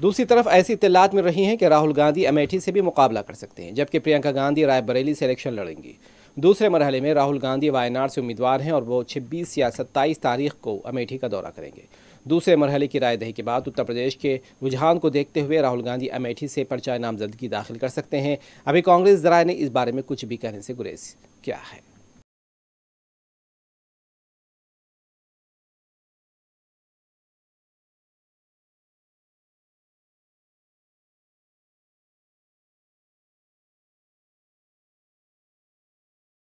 दूसरी तरफ ऐसी इतलात में रही हैं कि राहुल गांधी अमेठी से भी मुकाबला कर सकते हैं जबकि प्रियंका गांधी रायबरेली से इलेक्शन लड़ेंगी दूसरे मरहले में राहुल गांधी वायनाड से उम्मीदवार हैं और वो 26 या 27 तारीख को अमेठी का दौरा करेंगे दूसरे मरहले की रायदही के बाद उत्तर प्रदेश के रुझान को देखते हुए राहुल गांधी अमेठी से पर्चा नामजदगी दाखिल कर सकते हैं अभी कांग्रेस जरा ने इस बारे में कुछ भी कहने से गुरेज किया है